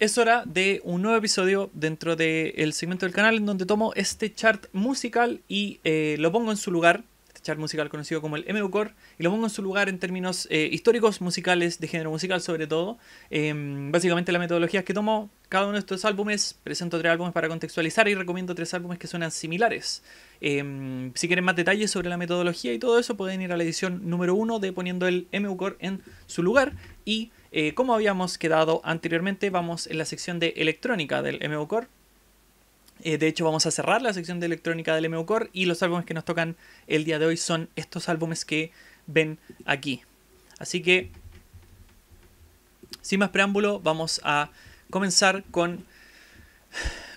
Es hora de un nuevo episodio dentro del segmento del canal en donde tomo este chart musical y eh, lo pongo en su lugar, este chart musical conocido como el MUCOR, y lo pongo en su lugar en términos eh, históricos, musicales, de género musical sobre todo. Em, básicamente la metodología es que tomo cada uno de estos álbumes, presento tres álbumes para contextualizar y recomiendo tres álbumes que suenan similares. Em, si quieren más detalles sobre la metodología y todo eso, pueden ir a la edición número uno de poniendo el MUCOR en su lugar y... Eh, como habíamos quedado anteriormente, vamos en la sección de electrónica del MOCORE. Eh, de hecho, vamos a cerrar la sección de electrónica del MOCORE y los álbumes que nos tocan el día de hoy son estos álbumes que ven aquí. Así que, sin más preámbulo, vamos a comenzar con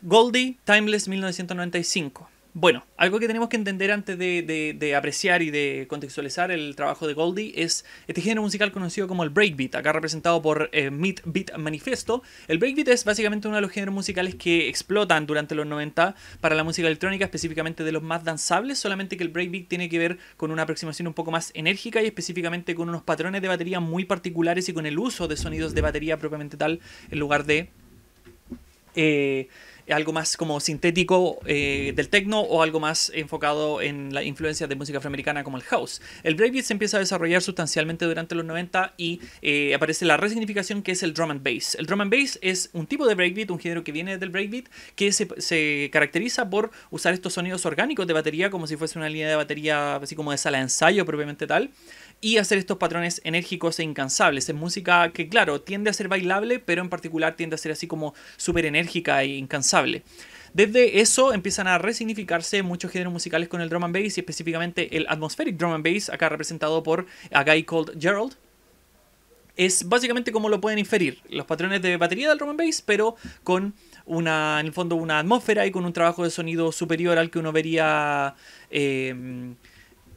Goldie Timeless 1995. Bueno, algo que tenemos que entender antes de, apreciar y de contextualizar el trabajo de Goldie es este género musical conocido como el breakbeat, acá representado por eh, Meet Beat Manifesto. El breakbeat es básicamente uno de los géneros musicales que explotan durante los 90 para la música electrónica, específicamente de los más danzables, solamente que el breakbeat tiene que ver con una aproximación un poco más enérgica y específicamente con unos patrones de batería muy particulares y con el uso de sonidos de batería propiamente tal en lugar de... Eh, eh, algo más como sintético eh, del techno o algo más enfocado en la influencia de música afroamericana como el house. El breakbeat se empieza a desarrollar sustancialmente durante los 90 y eh, aparece la resignificación que es el drum and bass. El drum and bass es un tipo de breakbeat, un género que viene del breakbeat que se, se caracteriza por usar estos sonidos orgánicos de batería como si fuese una línea de batería así como de sala de ensayo propiamente tal y hacer estos patrones enérgicos e incansables. Es música que, claro, tiende a ser bailable, pero en particular tiende a ser así como súper enérgica e incansable. Desde eso empiezan a resignificarse muchos géneros musicales con el drum and bass y específicamente el atmospheric drum and bass, acá representado por A Guy Called Gerald. Es básicamente como lo pueden inferir, los patrones de batería del drum and bass, pero con una, en el fondo una atmósfera y con un trabajo de sonido superior al que uno vería... Eh,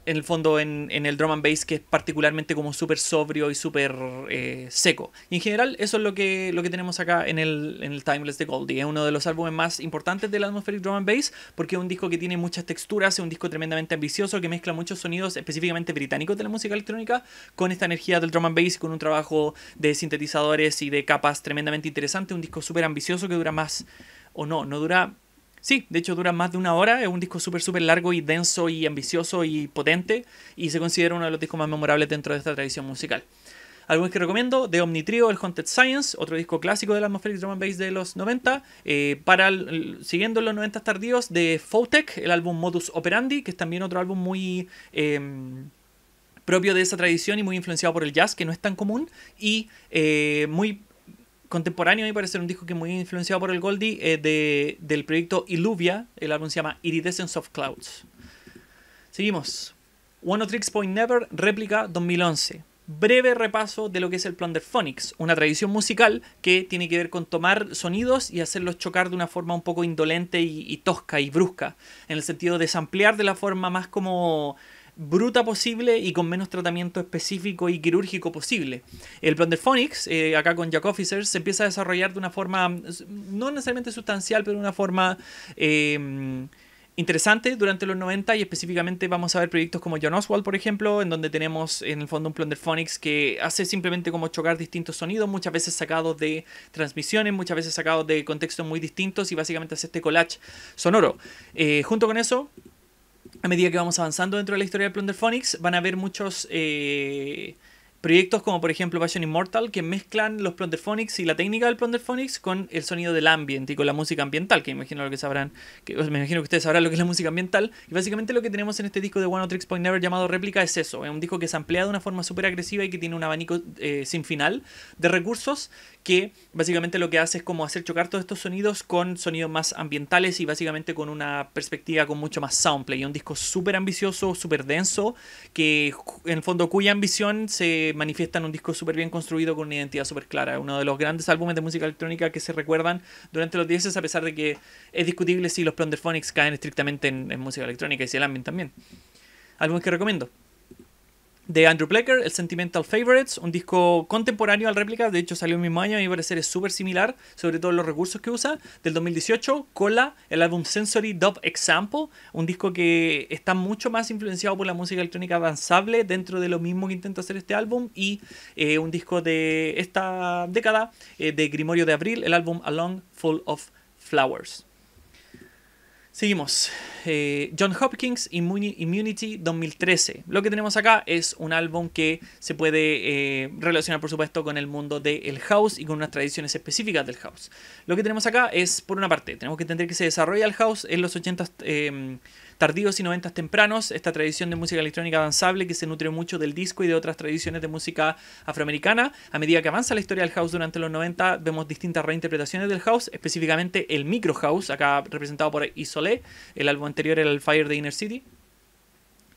en el fondo en, el drum and bass que es particularmente como súper sobrio y súper eh, seco. Y en general eso es lo que, lo que tenemos acá en el, en el Timeless de Goldie. Es uno de los álbumes más importantes del atmospheric drum and bass porque es un disco que tiene muchas texturas, es un disco tremendamente ambicioso que mezcla muchos sonidos específicamente británicos de la música electrónica con esta energía del drum and bass, con un trabajo de sintetizadores y de capas tremendamente interesante. Un disco súper ambicioso que dura más, o no, no dura Sí, de hecho dura más de una hora, es un disco súper, súper largo y denso y ambicioso y potente y se considera uno de los discos más memorables dentro de esta tradición musical. Algunos que recomiendo, de Omnitrio, el Haunted Science, otro disco clásico de Atmospheric Drum Bass de los 90. Eh, para siguiendo los 90 tardíos, de Foutech, el álbum Modus Operandi, que es también otro álbum muy em, propio de esa tradición y muy influenciado por el jazz, que no es tan común, y eh, muy contemporáneo, y parece ser un disco que es muy influenciado por el Goldie, eh, del proyecto Illuvia. El álbum se llama Iridescence of Clouds. Seguimos. One of Tricks Point Never, réplica 2011. Breve repaso de lo que es el Plunderphonics, una tradición musical que tiene que ver con tomar sonidos y hacerlos chocar de una forma un poco indolente y, y tosca y brusca, en el sentido de samplear de la forma más como bruta posible y con menos tratamiento específico y quirúrgico posible. El Blunderphonics, eh, acá con Jack Officers, se empieza a desarrollar de una forma no necesariamente sustancial, pero de una forma... Eh, interesante durante los 90 y específicamente vamos a ver proyectos como John Oswald, por ejemplo, en donde tenemos en el fondo un Plunderphonics que hace simplemente como chocar distintos sonidos, muchas veces sacados de transmisiones, muchas veces sacados de contextos muy distintos y básicamente hace este collage sonoro. Eh, junto con eso, a medida que vamos avanzando dentro de la historia de Plunder van a ver muchos eh, proyectos como por ejemplo Passion Immortal que mezclan los Plunderphonics y la técnica del Plunderphonics con el sonido del ambiente y con la música ambiental, que imagino lo que sabrán, que me imagino que ustedes sabrán lo que es la música ambiental. Y básicamente lo que tenemos en este disco de One Point Never llamado Réplica es eso, es un disco que se amplía de una forma súper agresiva y que tiene un abanico eh, sin final de recursos que básicamente lo que hace es como hacer chocar todos estos sonidos con sonidos más ambientales y básicamente con una perspectiva con mucho más soundplay. Un disco súper ambicioso, súper denso, que en el fondo cuya ambición se manifiestan un disco súper bien construido con una identidad súper clara. Uno de los grandes álbumes de música electrónica que se recuerdan durante los 10 a pesar de que es discutible si los Plunderphonics caen estrictamente en, música electrónica y si el ambiente también. Álbumes que recomiendo de Andrew Plecker, el Sentimental Favorites, un disco contemporáneo al réplica, de hecho salió el mismo año, a mi parecer es súper similar, sobre todo los recursos que usa, del 2018, Cola, el álbum Sensory Dove Example, un disco que está mucho más influenciado por la música electrónica avanzable dentro de lo mismo que intenta hacer este álbum, y eh, un disco de esta década, eh, de Grimorio de Abril, el álbum Along Full of Flowers. Seguimos. Eh, John Hopkins Immunity 2013. Lo que tenemos acá es un álbum que se puede eh, relacionar, por supuesto, con el mundo del house y con unas tradiciones específicas del house. Lo que tenemos acá es, por una parte, tenemos que entender que se desarrolla el house en los 80 tardíos y noventas tempranos, esta tradición de música electrónica avanzable que se nutre mucho del disco y de otras tradiciones de música afroamericana. A medida que avanza la historia del house durante los 90, vemos distintas reinterpretaciones del house, específicamente el micro house, acá representado por Isolé, el álbum anterior era el Fire de Inner City.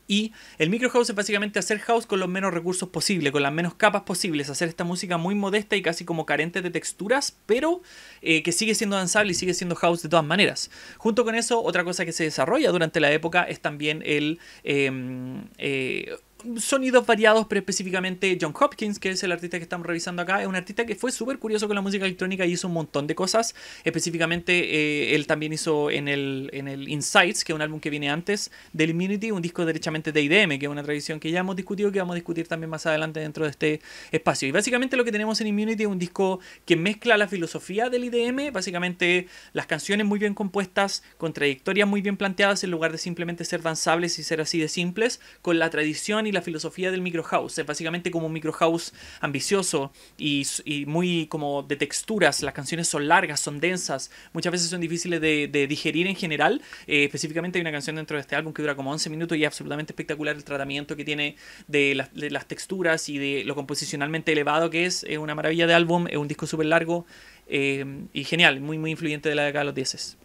Y el micro house es básicamente hacer house con los menos recursos posibles, con las menos capas posibles, hacer esta música muy modesta y casi como carente de texturas, pero eh, que sigue siendo danzable y sigue siendo house de todas maneras. Junto con eso, otra cosa que se desarrolla durante la época es también el em, eh, sonidos variados, pero específicamente John Hopkins, que es el artista que estamos revisando acá, es un artista que fue súper curioso con la música electrónica y hizo un montón de cosas. Específicamente, eh, él también hizo en el, en el Insights, que es un álbum que viene antes del Immunity, un disco derechamente de IDM, que es una tradición que ya hemos discutido, que vamos a discutir también más adelante dentro de este espacio. Y básicamente lo que tenemos en Immunity es un disco que mezcla la filosofía del IDM, básicamente las canciones muy bien compuestas, con trayectorias muy bien planteadas, en lugar de simplemente ser danzables y ser así de simples, con la tradición y la filosofía del micro house Es básicamente como un micro house ambicioso y, muy como de texturas. Las canciones son largas, son densas, muchas veces son difíciles de, digerir en general. Eh, específicamente hay una canción dentro de este álbum que dura como 11 minutos y es absolutamente espectacular el tratamiento que tiene de, las texturas y de lo composicionalmente elevado que es. Es una maravilla de álbum, es un disco súper largo. Eh, y genial, muy muy influyente de la década de los 10.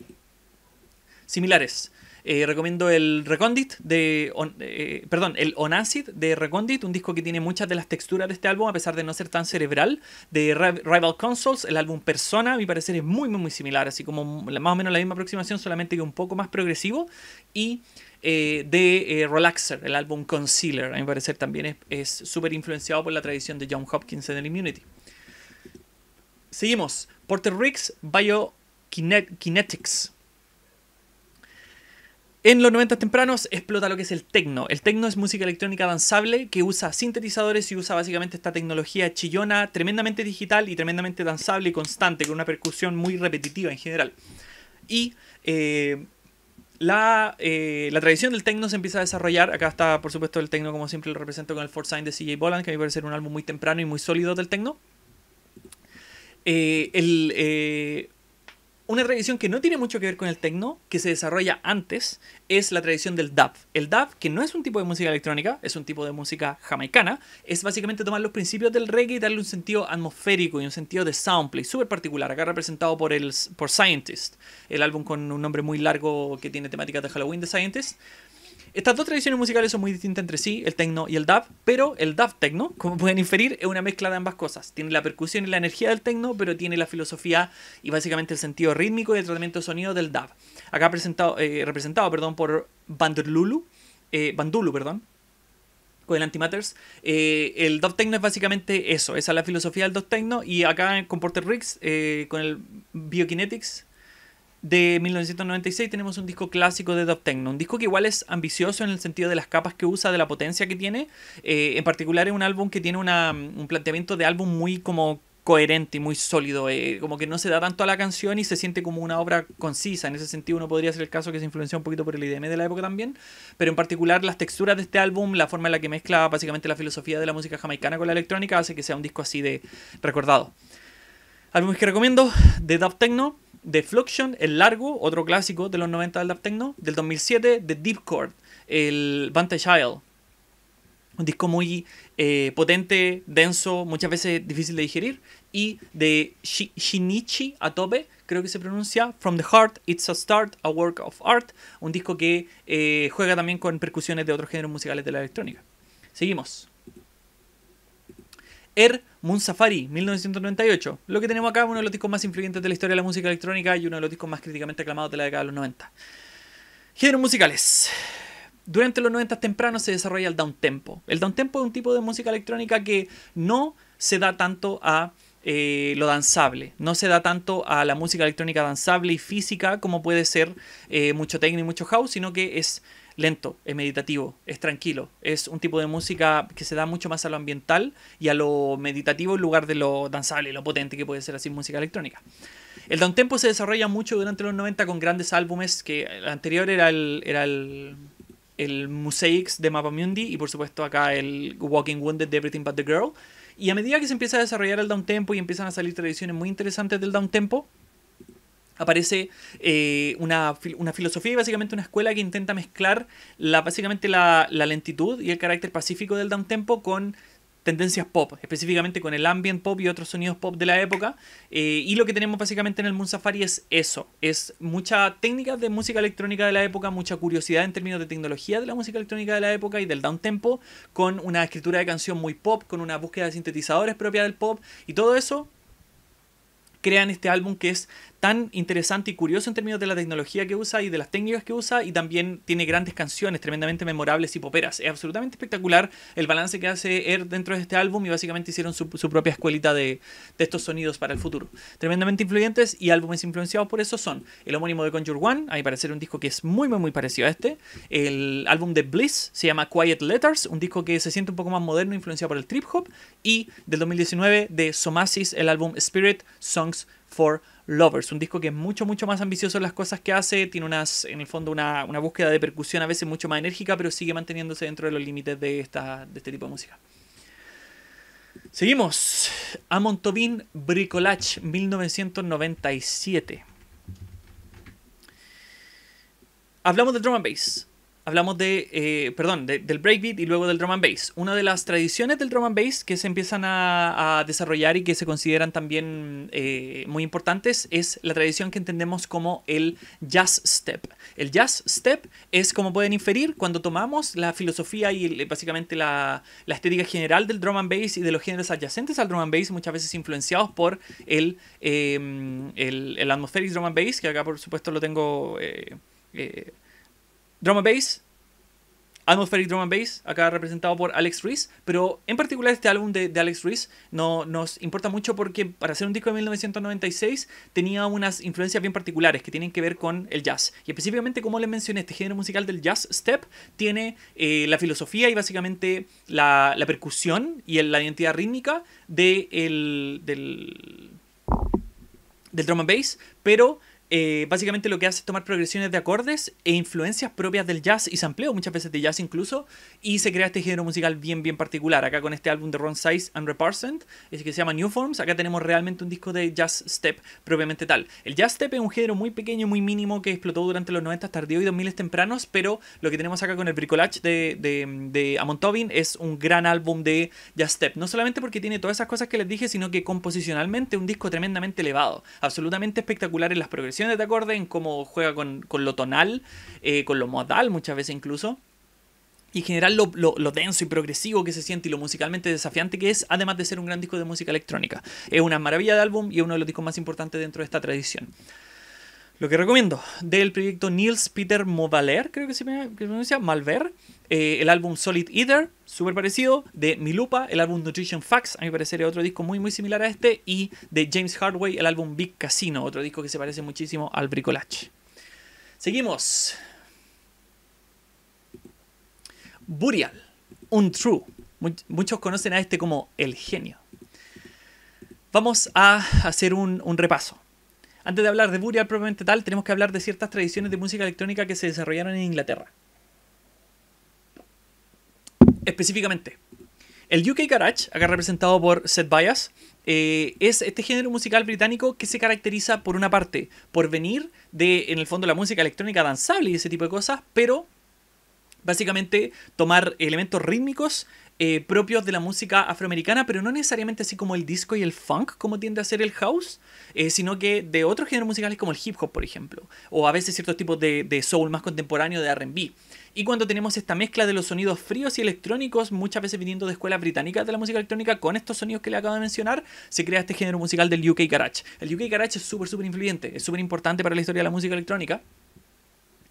Similares, eh, recomiendo el Recondit de. Eh, perdón, el Onacid de Recondit, un disco que tiene muchas de las texturas de este álbum, a pesar de no ser tan cerebral. De Rival Consoles, el álbum Persona, a mi parecer es muy, muy, muy similar, así como más o menos la misma aproximación, solamente que un poco más progresivo. Y. Eh, de Relaxer, el álbum Concealer, a mi parecer también es súper influenciado por la tradición de John Hopkins en el Immunity. Seguimos, Porter Riggs Kinetics. En los 90 tempranos explota lo que es el techno. El techno es música electrónica danzable que usa sintetizadores y usa básicamente esta tecnología chillona, tremendamente digital y tremendamente danzable y constante, con una percusión muy repetitiva en general. Y eh, eh, la, tradición del techno se empieza a desarrollar. Acá está, por supuesto, el techno, como siempre lo represento con el Four Sign de CJ Boland, que a mí me parece un álbum muy temprano y muy sólido del techno. Eh, el, una tradición que no tiene mucho que ver con el techno, que se desarrolla antes, es la tradición del dub. El dub, que no es un tipo de música electrónica, es un tipo de música jamaicana, es básicamente tomar los principios del reggae y darle un sentido atmosférico y un sentido de soundplay súper particular, acá representado por, el, por Scientist, el álbum con un nombre muy largo que tiene temáticas de Halloween de Scientist. Estas dos tradiciones musicales son muy distintas entre sí, el techno y el dub, pero el dub techno, como pueden inferir, es una mezcla de ambas cosas. Tiene la percusión y la energía del techno, pero tiene la filosofía y básicamente el sentido rítmico y el tratamiento de sonido del dub. Acá presentado, eh, representado perdón, por eh, Bandulu, perdón, con el Antimatters. Eh, el dub Techno es básicamente eso, esa es la filosofía del dub Techno. Y acá con Porter Riggs, con el Biokinetics, de 1996 tenemos un disco clásico de Dub Techno, un disco que igual es ambicioso en el sentido de las capas que usa, de la potencia que tiene. Eh, en particular es un álbum que tiene mm, un planteamiento de álbum muy como coherente y muy sólido, eh, como que no se da tanto a la canción y se siente como una obra concisa. En ese sentido uno podría ser el caso que se influenció un poquito por el IDM de la época también, pero en particular las texturas de este álbum, la forma en la que mezcla básicamente la filosofía de la música jamaicana con la electrónica hace que sea un disco así de recordado. Álbumes que recomiendo, de Dub Techno, Fluxion, el largo, otro clásico de los 90 del DAPTECNO, Techno, del 2007, de Deep Chord, el Vantage Isle. Un disco muy eh, potente, denso, muchas veces difícil de digerir. Y de Shinichi Atobe, creo que se pronuncia, From the Heart, It's a Start, a Work of Art. Un disco que eh, juega también con percusiones de otros géneros musicales de la electrónica. Seguimos. Er Moon Safari, 1998. Lo que tenemos acá, es uno de los discos más influyentes de la historia de la música electrónica y uno de los discos más críticamente aclamados de la década de los 90. Géneros musicales. Durante los 90 tempranos se desarrolla el down tempo. El down tempo es un tipo de música electrónica que no se da tanto a eh, lo danzable. No se da tanto a la música electrónica danzable y física como puede ser eh, mucho techno y mucho house, sino que es lento, es meditativo, es tranquilo. Es un tipo de música que se da mucho más a lo ambiental y a lo meditativo en lugar de lo danzable y lo potente que puede ser así música electrónica. El downtempo se desarrolla mucho durante los 90 con grandes álbumes, que el anterior era el, era el, el Mosaics de y por supuesto acá el Walking Wounded de Everything But The Girl. Y a medida que se empieza a desarrollar el downtempo y empiezan a salir tradiciones muy interesantes del downtempo, tempo aparece eh, una, filosofía y básicamente una escuela que intenta mezclar la, básicamente la, lentitud y el carácter pacífico del downtempo con tendencias pop, específicamente con el ambient pop y otros sonidos pop de la época. Eh, y lo que tenemos básicamente en el Moon Safari es eso, es mucha técnica de música electrónica de la época, mucha curiosidad en términos de tecnología de la música electrónica de la época y del downtempo, con una escritura de canción muy pop, con una búsqueda de sintetizadores propia del pop, y todo eso crean este álbum que es tan interesante y curioso en términos de la tecnología que usa y de las técnicas que usa y también tiene grandes canciones tremendamente memorables y poperas. Es absolutamente espectacular el balance que hace Air er dentro de este álbum y básicamente hicieron su, propia escuelita de, estos sonidos para el futuro. Tremendamente influyentes y álbumes influenciados por eso son el homónimo de Conjure One, a mi parecer un disco que es muy muy muy parecido a este, el álbum de Bliss se llama Quiet Letters, un disco que se siente un poco más moderno influenciado por el trip hop y del 2019 de Somasis el álbum Spirit Songs for Lovers, un disco que es mucho, mucho más ambicioso en las cosas que hace, tiene unas, en el fondo una, búsqueda de percusión a veces mucho más enérgica, pero sigue manteniéndose dentro de los límites de, esta, de este tipo de música. Seguimos. Amon Tobin Bricolage 1997. Hablamos de drum and bass hablamos de, eh, perdón, del breakbeat y luego del drum and bass. Una de las tradiciones del drum and bass que se empiezan a, desarrollar y que se consideran también eh, muy importantes es la tradición que entendemos como el jazz step. El jazz step es, como pueden inferir, cuando tomamos la filosofía y básicamente la, estética general del drum and bass y de los géneros adyacentes al drum and bass, muchas veces influenciados por el, em, el, el atmospheric drum and bass, que acá por supuesto lo tengo... Eh, eh Drum and Bass, Atmospheric Drum and Bass, acá representado por Alex Reese, pero en particular este álbum de, Alex Reese no, nos importa mucho porque para hacer un disco de 1996 tenía unas influencias bien particulares que tienen que ver con el jazz. Y específicamente, como les mencioné, este género musical del jazz step tiene eh, la filosofía y básicamente la, percusión y la identidad rítmica de del, del drum and bass, pero eh, básicamente lo que hace es tomar progresiones de acordes e influencias propias del jazz y sampleo, muchas veces de jazz incluso, y se crea este género musical bien, bien particular. Acá con este álbum de Ron Size and Reparsent, es que se llama New Forms, acá tenemos realmente un disco de jazz step propiamente tal. El jazz step es un género muy pequeño, muy mínimo, que explotó durante los 90 tardío y dos miles tempranos, pero lo que tenemos acá con el bricolage de, de, de Amon Tobin es un gran álbum de jazz step. No solamente porque tiene todas esas cosas que les dije, sino que composicionalmente un disco tremendamente elevado, absolutamente espectacular en las progresiones de acorde, en cómo juega con, lo tonal, eh, con lo modal muchas veces incluso. Y en general lo, denso y progresivo que se siente y lo musicalmente desafiante que es, además de ser un gran disco de música electrónica. Es una maravilla de álbum y es uno de los discos más importantes dentro de esta tradición. Lo que recomiendo del proyecto Niels Peter Movaler, creo que se pronuncia, Malver, eh, el álbum Solid Eater, súper parecido, de Milupa, el álbum Nutrition Facts, a mi parecer es otro disco muy muy similar a este, y de James Hardway, el álbum Big Casino, otro disco que se parece muchísimo al Bricolage. Seguimos. Burial, Untrue. Muchos conocen a este como el genio. Vamos a hacer un, un repaso. Antes de hablar de Burial propiamente tal, tenemos que hablar de ciertas tradiciones de música electrónica que se desarrollaron en Inglaterra específicamente. El UK Garage, acá representado por Seth Bias, eh, es este género musical británico que se caracteriza por una parte por venir de, en el fondo, la música electrónica danzable y ese tipo de cosas, pero básicamente tomar elementos rítmicos eh, propios de la música afroamericana, pero no necesariamente así como el disco y el funk, como tiende a ser el house, eh, sino que de otros géneros musicales como el hip hop, por ejemplo, o a veces ciertos tipos de, de soul más contemporáneo, de RB. Y cuando tenemos esta mezcla de los sonidos fríos y electrónicos, muchas veces viniendo de escuelas británicas de la música electrónica, con estos sonidos que le acabo de mencionar, se crea este género musical del UK Garage. El UK Garage es súper, súper influyente, es súper importante para la historia de la música electrónica.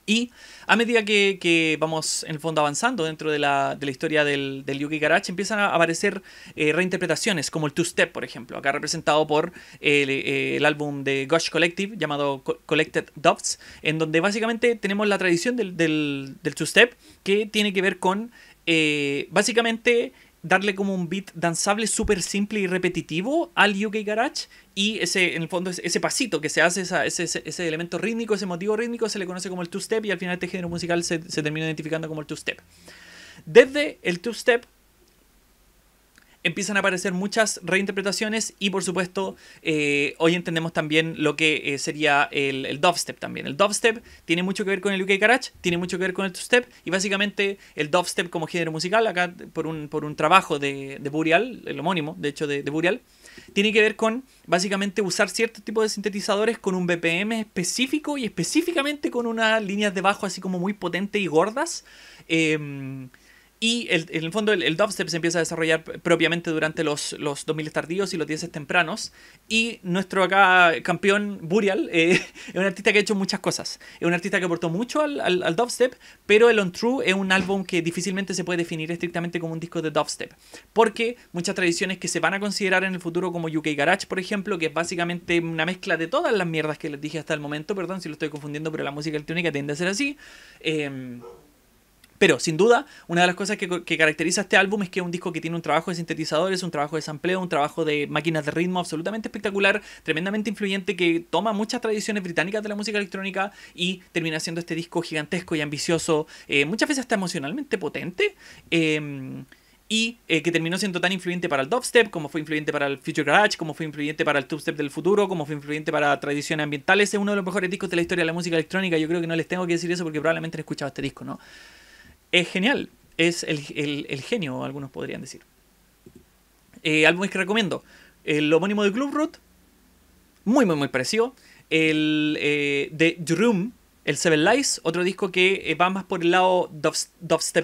Y a medida que, vamos en el fondo avanzando dentro de la, historia del, Yuki Garage, empiezan a aparecer eh, reinterpretaciones, como el Two Step, por ejemplo, acá representado por el, eh, álbum de Gosh Collective llamado Collected Doves, en donde básicamente tenemos la tradición del, Two Step que tiene que ver con eh, básicamente darle como un beat danzable súper simple y repetitivo al UK Garage y ese, en el fondo, ese, pasito que se hace, ese, elemento rítmico, ese motivo rítmico, se le conoce como el two-step y al final este género musical se, se termina identificando como el two-step. Desde el two-step empiezan a aparecer muchas reinterpretaciones y por supuesto eh, hoy entendemos también lo que eh, sería el, el dubstep también. El dubstep tiene mucho que ver con el UK Garage, tiene mucho que ver con el two-step y básicamente el dubstep como género musical, acá por un, por un trabajo de, Burial, el homónimo de hecho de, Burial, tiene que ver con básicamente usar cierto tipo de sintetizadores con un BPM específico y específicamente con unas líneas de bajo así como muy potentes y gordas. Em, y el, en el fondo el, el, dubstep se empieza a desarrollar propiamente durante los, los 2000 tardíos y los 10 tempranos. Y nuestro acá campeón, Burial, eh, es un artista que ha hecho muchas cosas. Es un artista que aportó mucho al, al, al dubstep, pero el On True es un álbum que difícilmente se puede definir estrictamente como un disco de dubstep. Porque muchas tradiciones que se van a considerar en el futuro como UK Garage, por ejemplo, que es básicamente una mezcla de todas las mierdas que les dije hasta el momento, perdón si lo estoy confundiendo, pero la música electrónica tiende a ser así. Eh, pero sin duda, una de las cosas que, caracteriza este álbum es que es un disco que tiene un trabajo de sintetizadores, un trabajo de sampleo, un trabajo de máquinas de ritmo absolutamente espectacular, tremendamente influyente, que toma muchas tradiciones británicas de la música electrónica y termina siendo este disco gigantesco y ambicioso, eh, muchas veces hasta emocionalmente potente. Em, y eh, que terminó siendo tan influyente para el dubstep, como fue influyente para el Future Garage, como fue influyente para el dubstep del futuro, como fue influyente para tradiciones ambientales. Es uno de los mejores discos de la historia de la música electrónica. Yo creo que no les tengo que decir eso porque probablemente han escuchado este disco, ¿no? es genial. Es el, genio, algunos podrían decir. Eh, álbumes que recomiendo. El homónimo de Club Root, muy, muy, muy parecido. El eh, de Drum, el Seven Lies, otro disco que eh, va más por el lado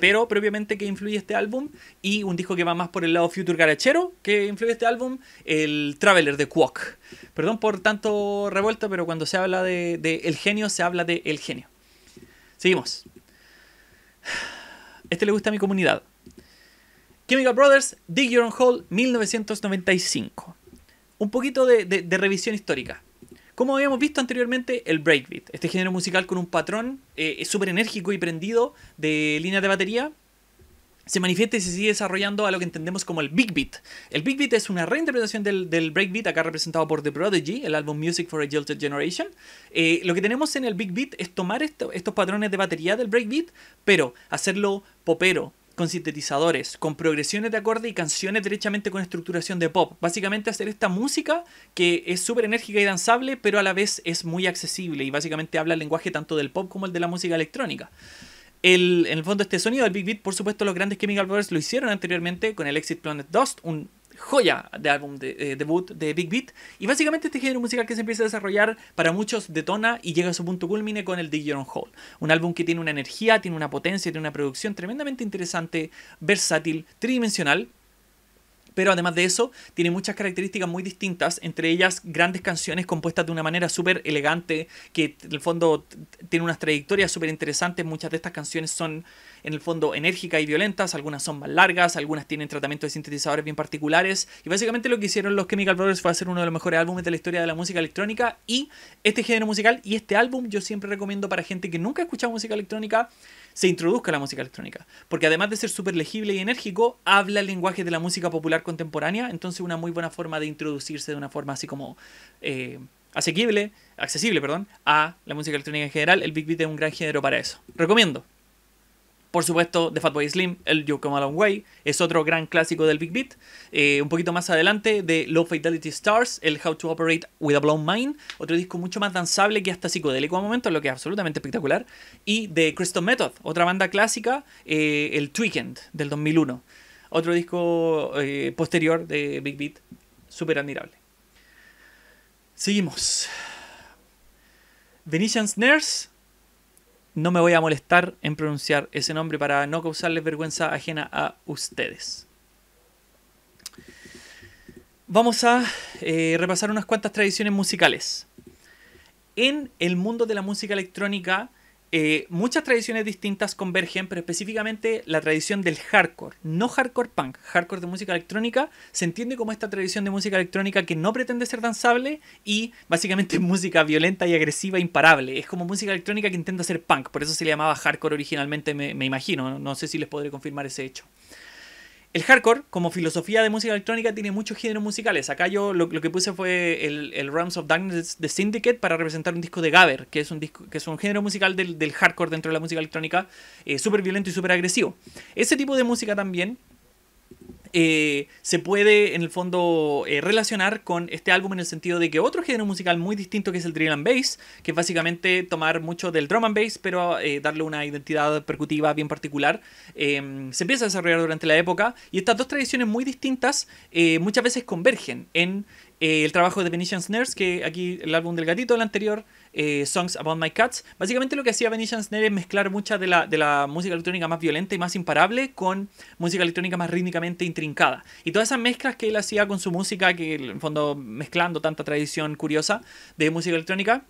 pero propiamente que influye este álbum. Y un disco que va más por el lado future garachero que influye este álbum, el Traveler de Quok. Perdón por tanto revuelto pero cuando se habla de, de el genio, se habla de el genio. Seguimos. Este le gusta a mi comunidad. Chemical Brothers, Dig Your Own Hole, 1995. Un poquito de, revisión histórica. Como habíamos visto anteriormente, el breakbeat, este género musical con un patrón eh, súper enérgico y prendido de líneas de batería, se manifiesta y se sigue desarrollando a lo que entendemos como el Big Beat. El Big Beat es una reinterpretación del, Break Beat, acá representado por The Prodigy, el álbum Music for a Jilted Generation. Eh, lo que tenemos en el Big Beat es tomar estos patrones de batería del Break Beat, pero hacerlo popero, con sintetizadores, con progresiones de acorde y canciones derechamente con estructuración de pop. Básicamente hacer esta música que es súper enérgica y danzable, pero a la vez es muy accesible y básicamente habla el lenguaje tanto del pop como el de la música electrónica. El, en el fondo, este sonido del Big Beat, por supuesto, los grandes Chemical Brothers lo hicieron anteriormente con el Exit Planet Dust, un joya de álbum de, eh, debut de Big Beat. Y básicamente este género musical que se empieza a desarrollar para muchos detona y llega a su punto culmine con el Dig Your Hole. Un álbum que tiene una energía, tiene una potencia, tiene una producción tremendamente interesante, versátil, tridimensional pero además de eso, tiene muchas características muy distintas, entre ellas grandes canciones compuestas de una manera súper elegante, que en el fondo tiene unas trayectorias súper interesantes, muchas de estas canciones son en el fondo enérgicas y violentas, algunas son más largas, algunas tienen tratamientos de sintetizadores bien particulares, y básicamente lo que hicieron los Chemical Brothers fue hacer uno de los mejores álbumes de la historia de la música electrónica, y este género musical y este álbum yo siempre recomiendo para gente que nunca ha escuchado música electrónica, se introduzca la música electrónica. Porque además de ser súper legible y enérgico, habla el lenguaje de la música popular contemporánea, entonces una muy buena forma de introducirse de una forma así como eh, asequible, accesible, perdón, a la música electrónica en general. El Big Beat es un gran género para eso. Recomiendo. Por supuesto, The Fatboy Slim, el You Come a Long Way, es otro gran clásico del Big Beat. Eh, un poquito más adelante, de Low Fatality Stars, el How to Operate with a Blown Mind, otro disco mucho más danzable que hasta psicodélico a momento, lo que es absolutamente espectacular. Y de Crystal Method, otra banda clásica, eh, el Tweekend del 2001. Otro disco eh, posterior de Big Beat, súper admirable. Seguimos. Venetian Snares no me voy a molestar en pronunciar ese nombre para no causarles vergüenza ajena a ustedes. Vamos a eh, repasar unas cuantas tradiciones musicales. En el mundo de la música electrónica eh, muchas tradiciones distintas convergen, pero específicamente la tradición del hardcore, no hardcore punk, hardcore de música electrónica, se entiende como esta tradición de música electrónica que no pretende ser danzable y básicamente música violenta y agresiva imparable. Es como música electrónica que intenta ser punk, por eso se le llamaba hardcore originalmente, me, me imagino, no sé si les podré confirmar ese hecho. El hardcore, como filosofía de música electrónica, tiene muchos géneros musicales. Acá yo lo, que puse fue el, el Realms of Darkness de Syndicate para representar un disco de Gabber que es un, disco, que es un género musical del, hardcore dentro de la música electrónica, eh, súper violento y súper agresivo. Ese tipo de música también eh, se puede en el fondo eh, relacionar con este álbum en el sentido de que otro género musical muy distinto que es el drill and bass, que es básicamente tomar mucho del drum and bass pero eh, darle una identidad percutiva bien particular, em, se empieza a desarrollar durante la época y estas dos tradiciones muy distintas muchas veces convergen en el trabajo de Venetian Snares, que aquí el álbum del gatito, del anterior, eh, Songs About My Cats. Básicamente lo que hacía Venetian Snare es mezclar mucha de la, de la música electrónica más violenta y más imparable con música electrónica más rítmicamente intrincada. Y todas esas mezclas que él hacía con su música, que en el fondo mezclando tanta tradición curiosa de música electrónica,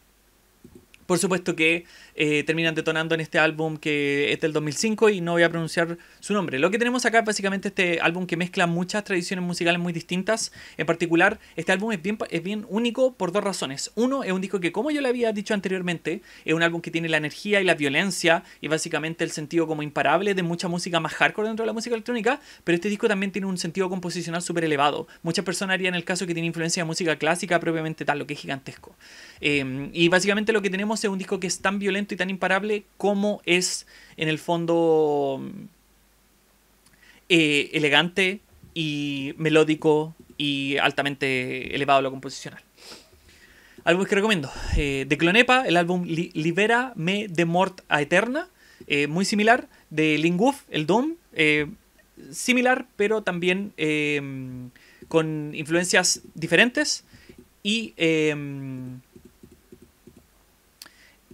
por supuesto que eh, terminan detonando en este álbum que es del 2005 y no voy a pronunciar su nombre. Lo que tenemos acá es básicamente este álbum que mezcla muchas tradiciones musicales muy distintas. En particular, este álbum es bien, es bien único por dos razones. Uno, es un disco que, como yo le había dicho anteriormente, es un álbum que tiene la energía y la violencia y básicamente el sentido como imparable de mucha música más hardcore dentro de la música electrónica, pero este disco también tiene un sentido composicional súper elevado. Muchas personas harían el caso que tiene influencia de música clásica propiamente tal, lo que es gigantesco. Eh, y básicamente lo que tenemos un disco que es tan violento y tan imparable como es en el fondo mm, eh, elegante y melódico y altamente elevado a lo composicional. Álbum que recomiendo. Eh, de Clonepa, el álbum Libera Me de Mort a Eterna, eh, muy similar. De Linguf, el Doom, similar, pero también con influencias diferentes. Y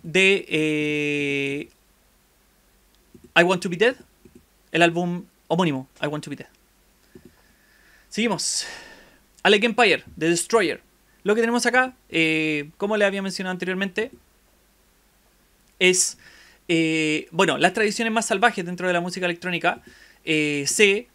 de eh, I Want to Be Dead, el álbum homónimo I Want to Be Dead. Seguimos. Alec Empire, The Destroyer. Lo que tenemos acá, eh, como le había mencionado anteriormente, es, eh, bueno, las tradiciones más salvajes dentro de la música electrónica se...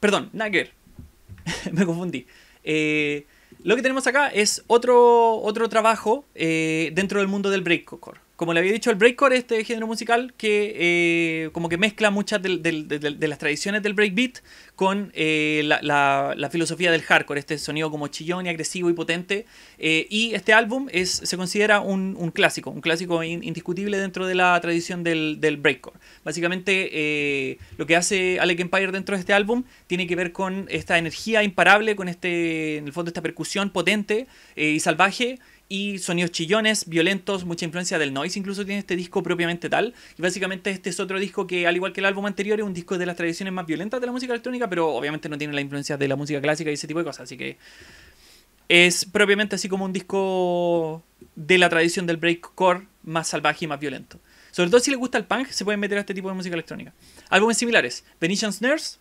Perdón, nagger Me confundí. Eh, lo que tenemos acá es otro, otro trabajo eh, dentro del mundo del breakcore como le había dicho, el breakcore es este género musical que eh, como que mezcla muchas de, las tradiciones del breakbeat con eh, la, filosofía del hardcore, este sonido como chillón y agresivo y potente. Eh, y este álbum es, se considera un, clásico, un clásico indiscutible dentro de la tradición del, breakcore. Básicamente lo que hace Alec Empire dentro de este álbum tiene que ver con esta energía imparable, con este, en el fondo, esta percusión potente y salvaje y sonidos chillones, violentos, mucha influencia del noise, incluso tiene este disco propiamente tal. Y básicamente este es otro disco que, al igual que el álbum anterior, es un disco de las tradiciones más violentas de la música electrónica, pero obviamente no tiene la influencia de la música clásica y ese tipo de cosas, así que es propiamente así como un disco de la tradición del breakcore más salvaje y más violento. Sobre todo si les gusta el punk, se pueden meter a este tipo de música electrónica. Álbumes similares, Venetian Snurse,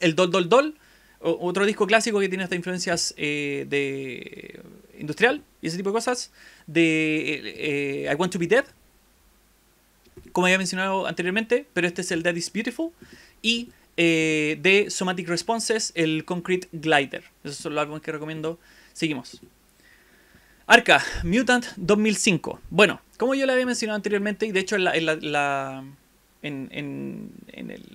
el Dol Dol Dol, otro disco clásico que tiene estas influencias eh, de industrial y ese tipo de cosas, de eh, I Want to Be Dead, como había mencionado anteriormente, pero este es el Dead is Beautiful, y eh, de Somatic Responses, el Concrete Glider. Esos son los álbumes que recomiendo. Seguimos. Arca, Mutant 2005. Bueno, como yo le había mencionado anteriormente, y de hecho la en,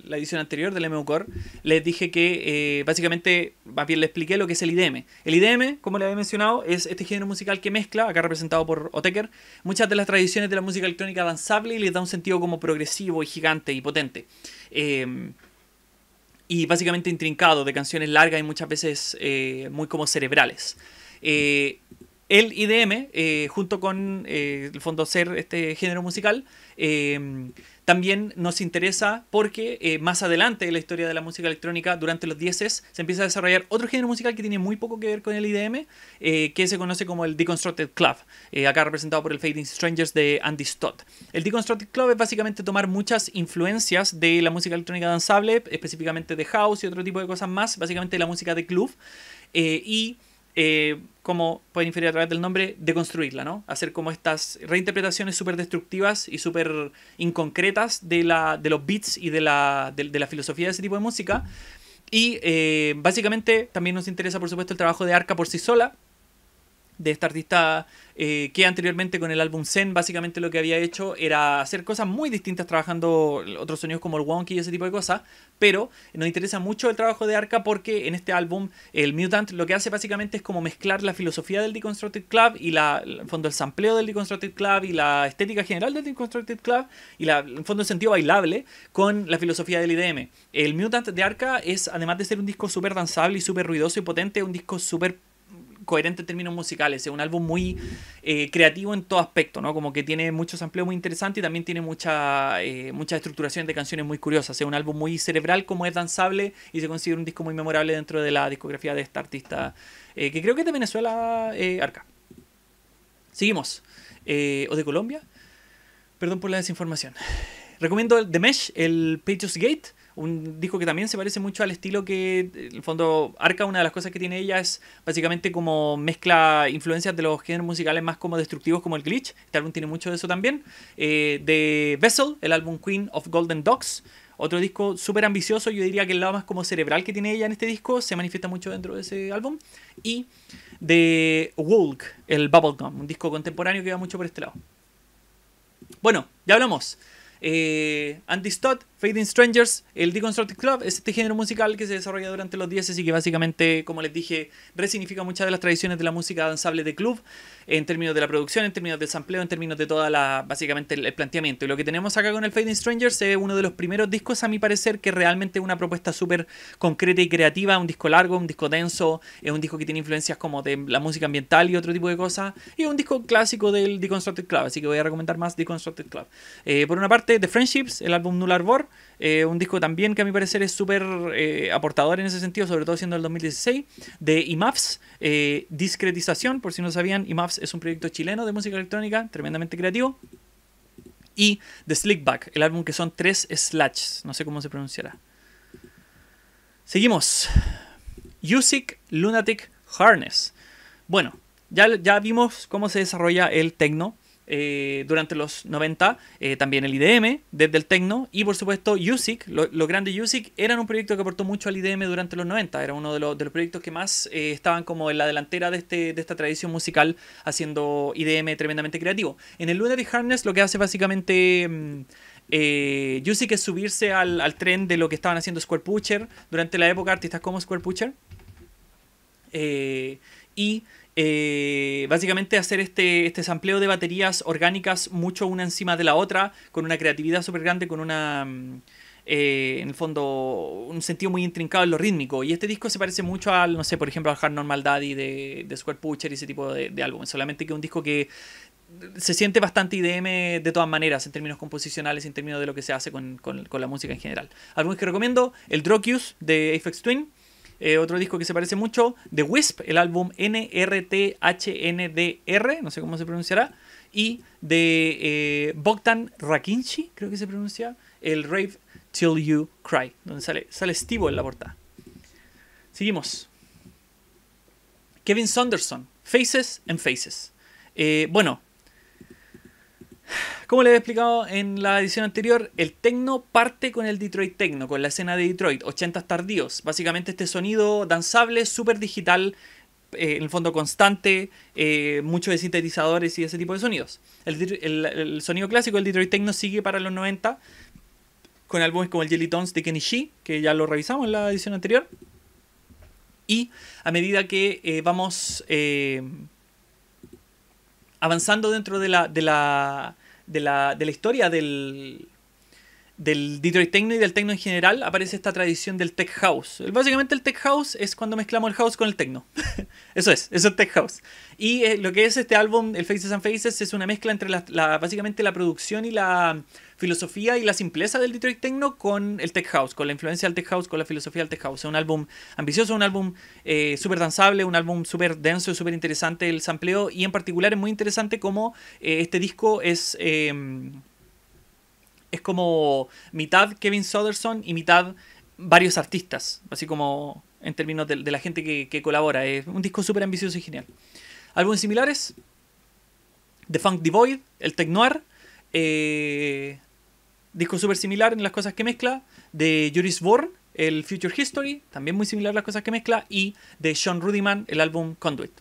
la edición anterior del MUCOR, les dije que eh, básicamente, más bien les expliqué lo que es el IDM. El IDM, como les había mencionado, es este género musical que mezcla, acá representado por O.T.E.K.E.R., muchas de las tradiciones de la música electrónica danzable y les da un sentido como progresivo y gigante y potente. Em, y básicamente intrincado, de canciones largas y muchas veces eh, muy como cerebrales. Eh, el IDM, junto con el fondo ser este género musical, Em, también nos interesa porque eh, más adelante en la historia de la música electrónica, durante los 10 se empieza a desarrollar otro género musical que tiene muy poco que ver con el IDM, eh, que se conoce como el Deconstructed Club, eh, acá representado por el Fading Strangers de Andy Stott. El Deconstructed Club es básicamente tomar muchas influencias de la música electrónica danzable, específicamente de house y otro tipo de cosas más, básicamente la música de club, y eh, como pueden inferir a través del nombre, deconstruirla, ¿no? Hacer como estas reinterpretaciones súper destructivas y súper inconcretas de, la, de los beats y de la, filosofía de ese tipo de música. Y eh, básicamente también nos interesa, por supuesto, el trabajo de Arca por sí sola, de esta artista eh, que anteriormente con el álbum Zen básicamente lo que había hecho era hacer cosas muy distintas trabajando otros sonidos como el wonky y ese tipo de cosas, pero nos interesa mucho el trabajo de Arca porque en este álbum el Mutant lo que hace básicamente es como mezclar la filosofía del Deconstructed Club y la, en fondo el sampleo del Deconstructed Club y la estética general del Deconstructed Club y la, en fondo el sentido bailable con la filosofía del IDM. El Mutant de Arca es además de ser un disco súper danzable y súper ruidoso y potente, un disco súper coherente en términos musicales. Es un álbum muy eh, creativo en todo aspecto, ¿no? Como que tiene muchos amplios muy interesantes y también tiene mucha, eh, mucha estructuración de canciones muy curiosas. Es un álbum muy cerebral, como es danzable, y se considera un disco muy memorable dentro de la discografía de esta artista, eh, que creo que es de Venezuela, Arca. Seguimos. o de Colombia. Perdón por la desinformación. Recomiendo The Mesh, el Pages Gate un disco que también se parece mucho al estilo que, en el fondo, Arca, una de las cosas que tiene ella es básicamente como mezcla influencias de los géneros musicales más como destructivos como el glitch, este álbum tiene mucho de eso también, eh, de Vessel, el álbum Queen of Golden Dogs, otro disco súper ambicioso, yo diría que el lado más como cerebral que tiene ella en este disco se manifiesta mucho dentro de ese álbum, y de Wolk, el Bubblegum, un disco contemporáneo que va mucho por este lado. Bueno, ya hablamos. Eh, Andy Stott Fading Strangers, el Deconstructed Club, es este género musical que se desarrolla durante los 10 y que básicamente, como les dije, resignifica muchas de las tradiciones de la música danzable de club en términos de la producción, en términos del sampleo, en términos de toda la, básicamente, el, planteamiento. Y lo que tenemos acá con el Fading Strangers es uno de los primeros discos, a mi parecer, que realmente es una propuesta súper concreta y creativa, un disco largo, un disco denso, es un disco que tiene influencias como de la música ambiental y otro tipo de cosas, y es un disco clásico del Deconstructed Club, así que voy a recomendar más Deconstructed Club. Eh, por una parte, The Friendships, el álbum Null Arbor, eh, un disco también que a mi parecer es súper eh, aportador en ese sentido, sobre todo siendo el 2016, de IMAFS, eh, Discretización, por si no sabían, IMAFS es un proyecto chileno de música electrónica, tremendamente creativo. Y The Slickback, el álbum que son tres slats no sé cómo se pronunciará. Seguimos. Music Lunatic Harness. Bueno, ya, ya vimos cómo se desarrolla el techno eh, durante los 90, eh, también el IDM desde el tecno y por supuesto USIC, Los grandes Yousic eran un proyecto que aportó mucho al IDM durante los 90, era uno de los, proyectos que más eh, estaban como en la delantera de, este, esta tradición musical haciendo IDM tremendamente creativo. En el Lunar Harness lo que hace básicamente... Mmm, es subirse al, tren de lo que estaban haciendo Square Pusher durante la época, artistas como Square Pusher. y eh, básicamente hacer este, este sampleo de baterías orgánicas mucho una encima de la otra, con una creatividad súper grande, con una... Mm, eh, en el fondo, un sentido muy intrincado en lo rítmico. Y este disco se parece mucho al, no sé, por ejemplo, al Hard Normal Daddy de, de Square Pucher y ese tipo de, de álbumes. Solamente que un disco que se siente bastante IDM de todas maneras, en términos composicionales, en términos de lo que se hace con, con, la música en general. Álbumes que recomiendo, el Use de Apex Twin, eh, otro disco que se parece mucho, The Wisp, el álbum N N R T H D R no sé cómo se pronunciará, y de eh, Bogdan Rakinchi, creo que se pronuncia, el Rave Till You Cry, donde sale, sale Steve en la portada. Seguimos. Kevin Saunderson, Faces and Faces. Eh, bueno, como les he explicado en la edición anterior, el techno parte con el Detroit Techno, con la escena de Detroit, 80s tardíos. Básicamente este sonido danzable, súper digital, eh, en el fondo constante, eh, mucho de sintetizadores y ese tipo de sonidos. El, sonido clásico del Detroit tecno sigue para los 90 con álbumes como el Jelly Tones de Kenny Shee, que ya lo revisamos en la edición anterior. Y a medida que eh, vamos avanzando dentro de la de la, historia del, del Detroit Techno y del Techno en general aparece esta tradición del Tech House. Básicamente el Tech House es cuando mezclamos el house con el Techno. eso es, eso es Tech House. Y eh, lo que es este álbum, el Faces and Faces, es una mezcla entre la, básicamente la producción y la filosofía y la simpleza del Detroit Techno con el Tech House, con la influencia del Tech House, con la filosofía del Tech House. Es un álbum ambicioso, un álbum eh, súper danzable, un álbum súper denso, súper interesante el sampleo y en particular es muy interesante como eh, este disco es... Em, es como mitad Kevin soderson y mitad varios artistas, así como en términos de, la gente que, colabora. Es un disco súper ambicioso y genial. Álbumes similares: The Funk Devoid, El Tech Noir, eh, disco súper similar en las cosas que mezcla, de Juris Born, el Future History, también muy similar en las cosas que mezcla, y de Sean Rudiman, el álbum Conduit.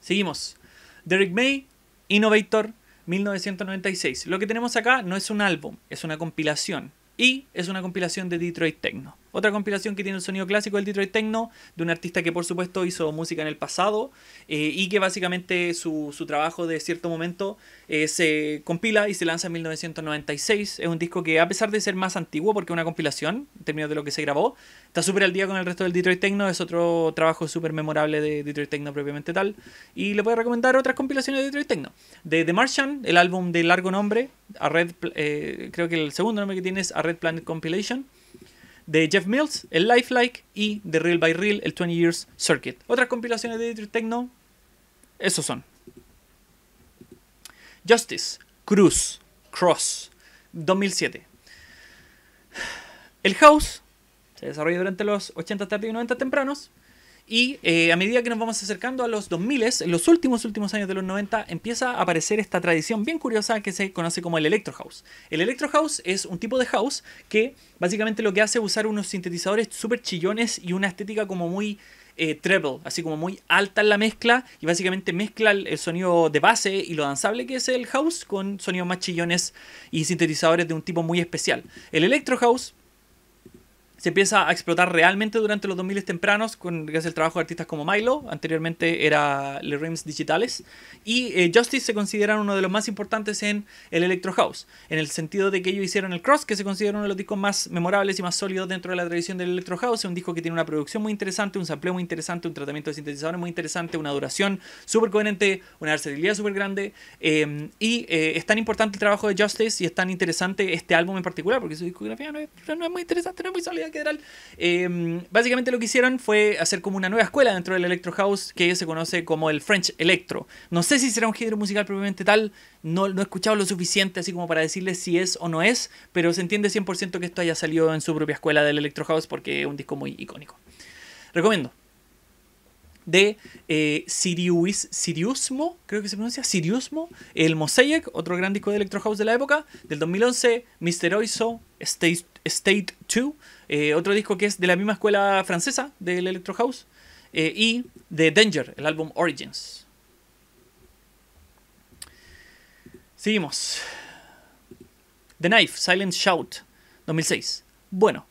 Seguimos. Derek May, Innovator, 1996. Lo que tenemos acá no es un álbum, es una compilación. Y es una compilación de Detroit Techno. Otra compilación que tiene el sonido clásico del Detroit Techno, de un artista que por supuesto hizo música en el pasado eh, y que básicamente su, su, trabajo de cierto momento eh, se compila y se lanza en 1996. Es un disco que a pesar de ser más antiguo, porque es una compilación, en términos de lo que se grabó, está súper al día con el resto del Detroit Techno, es otro trabajo súper memorable de Detroit Techno propiamente tal. Y le a recomendar otras compilaciones de Detroit Techno. De The Martian, el álbum de largo nombre, a Red, eh, creo que el segundo nombre que tiene es A Red Planet Compilation de Jeff Mills, el Lifelike y The Real by Real, el 20 Years Circuit. Otras compilaciones de editor Techno, esos son. Justice, Cruz, Cross, 2007. El House se desarrolló durante los 80 tarde y 90 tempranos. Y eh, a medida que nos vamos acercando a los 2000, en los últimos, últimos años de los 90, empieza a aparecer esta tradición bien curiosa que se conoce como el electro house. El electro house es un tipo de house que básicamente lo que hace es usar unos sintetizadores súper chillones y una estética como muy eh, treble, así como muy alta en la mezcla y básicamente mezcla el, sonido de base y lo danzable que es el house con sonidos más chillones y sintetizadores de un tipo muy especial. El electro house se empieza a explotar realmente durante los 2000 tempranos, con el trabajo de artistas como Milo, anteriormente era Le Rims Digitales, y eh, Justice se consideran uno de los más importantes en el Electro House, en el sentido de que ellos hicieron el Cross, que se considera uno de los discos más memorables y más sólidos dentro de la tradición del Electro House, es un disco que tiene una producción muy interesante, un sampleo muy interesante, un tratamiento de sintetizadores muy interesante, una duración súper coherente, una versatilidad súper grande, em, y eh, es tan importante el trabajo de Justice y es tan interesante este álbum en particular, porque su discografía no es, no es muy interesante, no es muy sólida Em, básicamente lo que hicieron fue hacer como una nueva escuela dentro del Electro House que se conoce como el French Electro. No sé si será un género musical propiamente tal, no, he escuchado lo suficiente así como para decirles si es o no es, pero se entiende 100% que esto haya salido en su propia escuela del Electro House porque es un disco muy icónico. Recomiendo de eh, Sirius, Siriusmo, creo que se pronuncia, Siriusmo, el Mosaic, otro gran disco de Electro House de la época, del 2011, Mr. Oizo, State, State eh, otro disco que es de la misma escuela francesa del Electro House, eh, y The Danger, el álbum Origins. Seguimos. The Knife, Silent Shout, 2006. Bueno,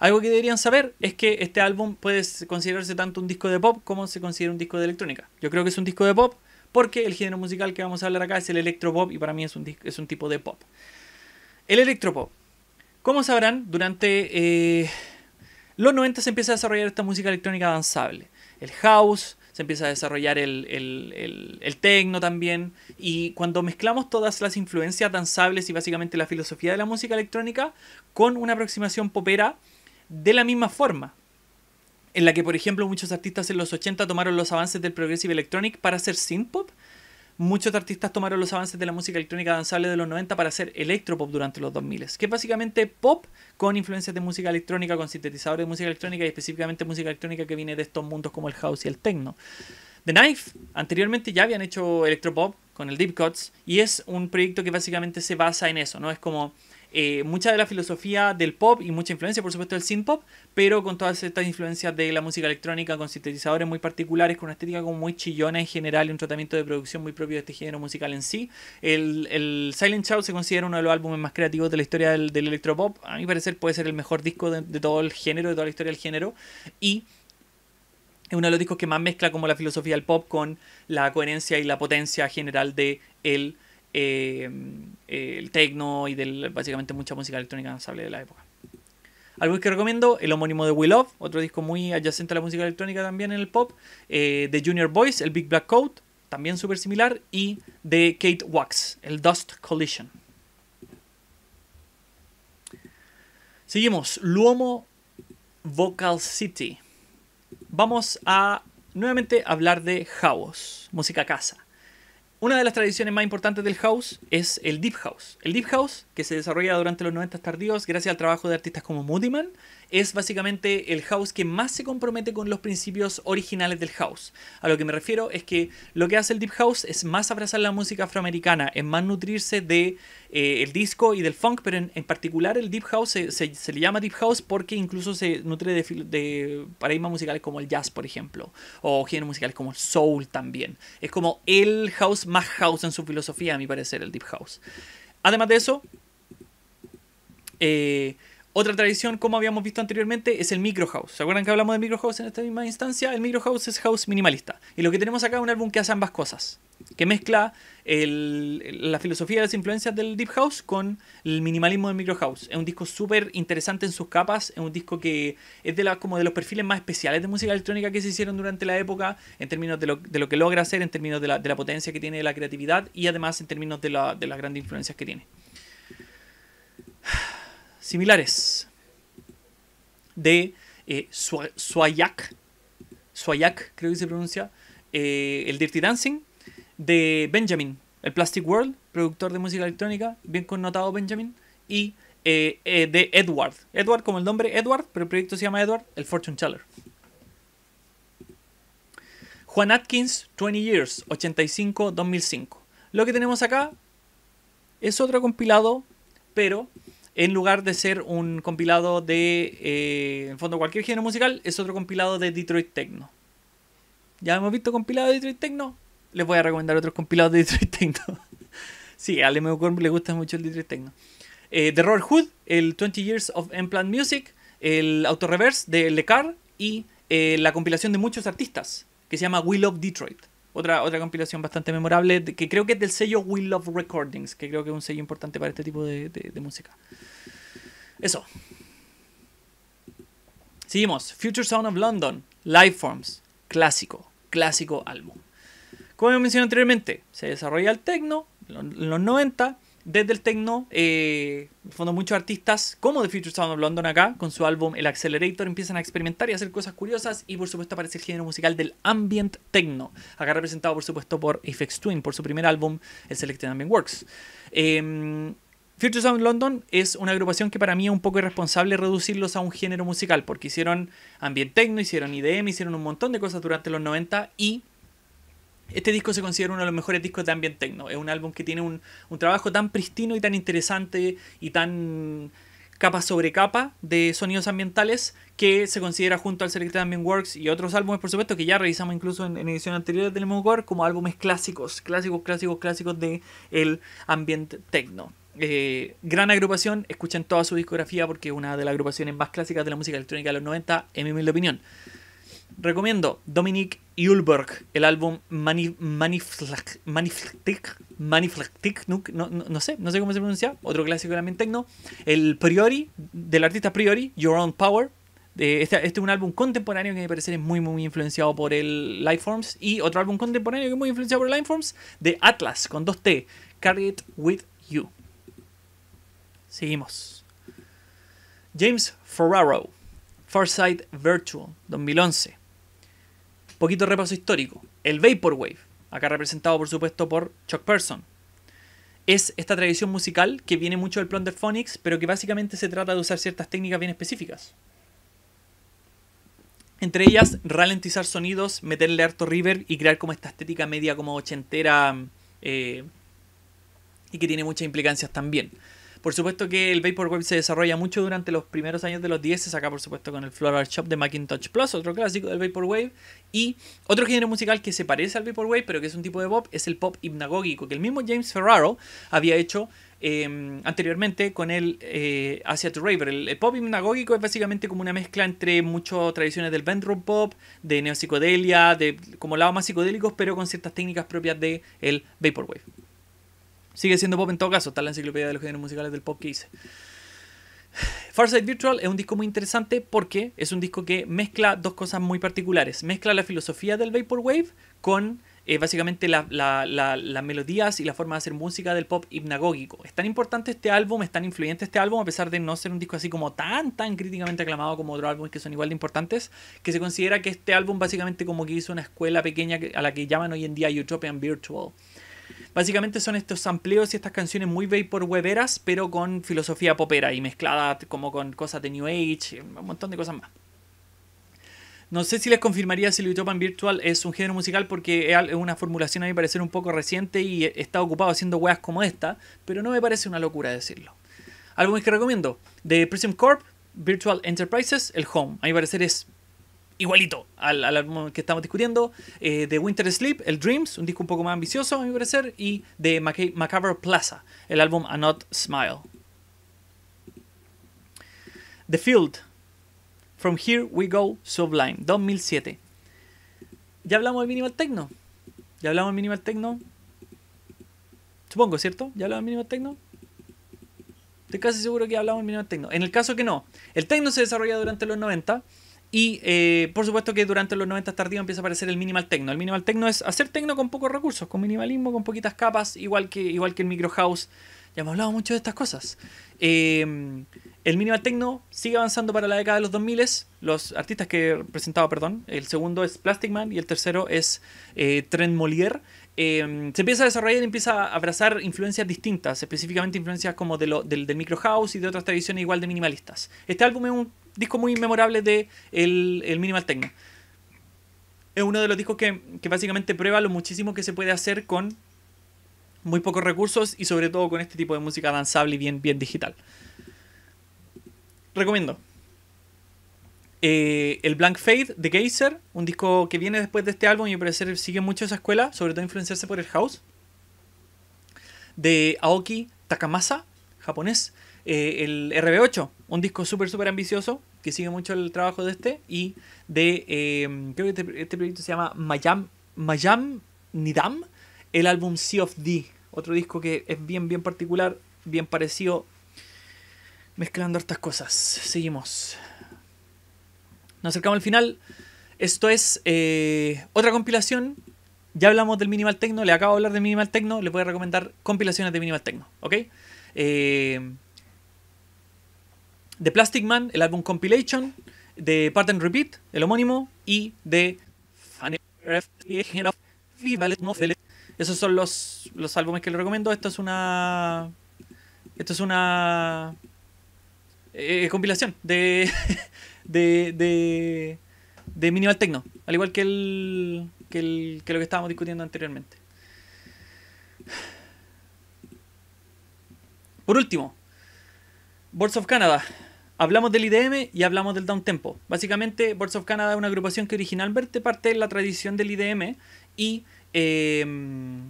algo que deberían saber es que este álbum puede considerarse tanto un disco de pop como se considera un disco de electrónica. Yo creo que es un disco de pop porque el género musical que vamos a hablar acá es el Electro Pop y para mí es un, es un tipo de pop. El electropop como sabrán, durante eh, los 90 se empieza a desarrollar esta música electrónica danzable. El house, se empieza a desarrollar el, el, tecno también. Y cuando mezclamos todas las influencias danzables y básicamente la filosofía de la música electrónica con una aproximación popera de la misma forma. En la que, por ejemplo, muchos artistas en los 80 tomaron los avances del Progressive Electronic para hacer synthpop, muchos artistas tomaron los avances de la música electrónica danzable de los 90 para hacer electropop durante los 2000, que es básicamente pop con influencias de música electrónica, con sintetizadores de música electrónica y específicamente música electrónica que viene de estos mundos como el house y el techno. The Knife anteriormente ya habían hecho electropop con el Deep Cuts y es un proyecto que básicamente se basa en eso, ¿no? Es como eh, mucha de la filosofía del pop y mucha influencia, por supuesto, del synth pop, pero con todas estas influencias de la música electrónica, con sintetizadores muy particulares, con una estética como muy chillona en general y un tratamiento de producción muy propio de este género musical en sí. El, Silent Child se considera uno de los álbumes más creativos de la historia del, electropop. A mi parecer, puede ser el mejor disco de, todo el género, de toda la historia del género. Y es uno de los discos que más mezcla como la filosofía del pop con la coherencia y la potencia general de el eh, eh, el techno y del básicamente mucha música electrónica de la época. Algo que recomiendo, el homónimo de We Love, otro disco muy adyacente a la música electrónica también en el pop, eh, de Junior Boys, el Big Black Coat, también súper similar, y de Kate Wax, el Dust Collision. Seguimos, Luomo Vocal City. Vamos a nuevamente hablar de house, música casa. Una de las tradiciones más importantes del house es el deep house. El deep house, que se desarrolla durante los 90 tardíos gracias al trabajo de artistas como Moody Man es básicamente el house que más se compromete con los principios originales del house. A lo que me refiero es que lo que hace el deep house es más abrazar la música afroamericana, es más nutrirse de eh, el disco y del funk, pero en, particular el deep house se, le llama deep house porque incluso se nutre de, de paradigmas musicales como el jazz, por ejemplo, o género musicales como el soul también. Es como el house más house en su filosofía, a mi parecer, el deep house. Además de eso, eh, otra tradición, como habíamos visto anteriormente, es el micro house. ¿Se acuerdan que hablamos de micro house en esta misma instancia? El micro house es house minimalista. Y lo que tenemos acá es un álbum que hace ambas cosas, que mezcla la filosofía y las influencias del deep house con el minimalismo del micro house. Es un disco súper interesante en sus capas, es un disco que es de como de los perfiles más especiales de música electrónica que se hicieron durante la época, en términos de lo, que logra hacer, en términos de la, potencia que tiene la creatividad y además en términos de, de las grandes influencias que tiene similares de eh, Swayak, Swayak creo que se pronuncia, eh, el Dirty Dancing, de Benjamin, el Plastic World, productor de música electrónica, bien connotado Benjamin, y eh, eh, de Edward, Edward como el nombre Edward, pero el proyecto se llama Edward, el Fortune Teller. Juan Atkins, 20 Years, 85-2005. Lo que tenemos acá es otro compilado, pero en lugar de ser un compilado de, eh, en fondo, cualquier género musical, es otro compilado de Detroit Techno. Ya hemos visto compilado de Detroit Techno, les voy a recomendar otros compilados de Detroit Techno. sí, a le gusta mucho el Detroit Techno. Eh, de Robert Hood, el 20 Years of Implant Music, el Auto Reverse de Le Car y eh, la compilación de muchos artistas que se llama We Love Detroit otra, compilación bastante memorable, que creo que es del sello We Love Recordings, que creo que es un sello importante para este tipo de, música. Eso. Seguimos. Future Sound of London, Lifeforms, clásico, clásico álbum. Como mencioné anteriormente, se desarrolla el techno en los 90, desde el techno. Eh, en fondo, muchos artistas, como The Future Sound of London acá, con su álbum El Accelerator, empiezan a experimentar y hacer cosas curiosas. Y por supuesto aparece el género musical del ambient techno, acá representado por supuesto por FX Twin, por su primer álbum, el Selected Ambient Works. Em, Future Sound of London es una agrupación que para mí es un poco irresponsable reducirlos a un género musical, porque hicieron ambient techno, hicieron IDM, hicieron un montón de cosas durante los 90 y este disco se considera uno de los mejores discos de ambient techno. Es un álbum que tiene un, trabajo tan pristino y tan interesante y tan capa sobre capa de sonidos ambientales que se considera junto al Selected Ambient Works y otros álbumes, por supuesto, que ya revisamos incluso en, ediciones anteriores del Core como álbumes clásicos, clásicos, clásicos, clásicos de el ambient techno. Eh, gran agrupación, escuchen toda su discografía porque es una de las agrupaciones más clásicas de la música electrónica de los 90, en mi humilde opinión. Recomiendo Dominic Ulberg, el álbum Manif Maniflactic, no, sé, no sé cómo se pronuncia, otro clásico de la tecno. El Priori, del artista Priori, Your Own Power. Eh, este, este, es un álbum contemporáneo que me parece muy, muy influenciado por el Lifeforms. Y otro álbum contemporáneo que es muy influenciado por el Lifeforms, de Atlas, con 2T, Carry It With You. Seguimos. James Ferraro, Farsight Virtual, 2011 poquito repaso histórico. El Vaporwave, acá representado por supuesto por Chuck Person, es esta tradición musical que viene mucho del Plunder Phonics, pero que básicamente se trata de usar ciertas técnicas bien específicas. Entre ellas, ralentizar sonidos, meterle harto river y crear como esta estética media como ochentera eh, y que tiene muchas implicancias también. Por supuesto que el Vaporwave se desarrolla mucho durante los primeros años de los 10, se saca por supuesto con el Floral Shop de Macintosh Plus, otro clásico del Vaporwave. Y otro género musical que se parece al Vaporwave, pero que es un tipo de pop, es el pop hipnagógico, que el mismo James Ferraro había hecho em, anteriormente con el eh, Asia to El, pop hipnagógico es básicamente como una mezcla entre muchas tradiciones del bedroom pop, de neopsicodelia, de como lados más psicodélicos, pero con ciertas técnicas propias del el Vaporwave. Sigue siendo pop en todo caso, está la enciclopedia de los géneros musicales del pop que hice. Farsight Virtual es un disco muy interesante porque es un disco que mezcla dos cosas muy particulares. Mezcla la filosofía del Vaporwave con eh, básicamente las melodías y la forma de hacer música del pop hipnagógico. Es tan importante este álbum, es tan influyente este álbum, a pesar de no ser un disco así como tan, tan críticamente aclamado como otros álbumes que son igual de importantes, que se considera que este álbum básicamente como que hizo una escuela pequeña a la que llaman hoy en día Utopian Virtual. Básicamente son estos sampleos y estas canciones muy por weberas, pero con filosofía popera y mezclada como con cosas de New Age, un montón de cosas más. No sé si les confirmaría si el Virtual es un género musical porque es una formulación a mi parecer un poco reciente y está ocupado haciendo weas como esta, pero no me parece una locura decirlo. Álbumes que recomiendo: de Prism Corp, Virtual Enterprises, el Home. A mi parecer es igualito al, álbum que estamos discutiendo. de eh, Winter Sleep, el Dreams, un disco un poco más ambicioso a mi parecer, y de Macaver Macabre Plaza, el álbum A Not Smile. The Field, From Here We Go Sublime, 2007. Ya hablamos del minimal techno. Ya hablamos del minimal techno. Supongo, ¿cierto? ¿Ya hablamos del minimal techno? Estoy casi seguro que hablamos del minimal techno. En el caso que no, el techno se desarrolla durante los 90 y eh, por supuesto que durante los 90 tardíos empieza a aparecer el minimal techno. El minimal techno es hacer techno con pocos recursos, con minimalismo, con poquitas capas, igual que, igual que el micro house. Ya hemos hablado mucho de estas cosas. Em, el minimal techno sigue avanzando para la década de los 2000. Los artistas que he presentado, perdón. El segundo es Plastic Man y el tercero es eh, Trent Molière. Em, se empieza a desarrollar y empieza a abrazar influencias distintas, específicamente influencias como de del, del micro house y de otras tradiciones igual de minimalistas. Este álbum es un discos muy memorable de el, minimal techno. Es uno de los discos que, básicamente prueba lo muchísimo que se puede hacer con muy pocos recursos y sobre todo con este tipo de música danzable y bien, bien digital. Recomiendo. Eh, el Blank Fade de Geyser, un disco que viene después de este álbum y me parece sigue mucho esa escuela, sobre todo influenciarse por el house. De Aoki Takamasa, japonés. Eh, el RB8, un disco súper, súper ambicioso, que sigue mucho el trabajo de este. Y de, eh, creo que este, este, proyecto se llama Mayam, Mayam Nidam, el álbum Sea of D. Otro disco que es bien, bien particular, bien parecido, mezclando estas cosas. Seguimos. Nos acercamos al final. Esto es eh, otra compilación. Ya hablamos del Minimal Techno, le acabo de hablar de Minimal Techno, le voy a recomendar compilaciones de Minimal Techno, ¿ok? Eh, de Plastic Man, el álbum Compilation, de Part and Repeat, el homónimo, y de Esos son los, álbumes que les recomiendo. Esto es una. Esto es una. Eh, compilación de, de, de, de Minimal Techno, al igual que, el, que, el, que lo que estábamos discutiendo anteriormente. Por último, Boards of Canada. Hablamos del IDM y hablamos del down tempo. Básicamente, Boards of Canada es una agrupación que originalmente parte de la tradición del IDM y em,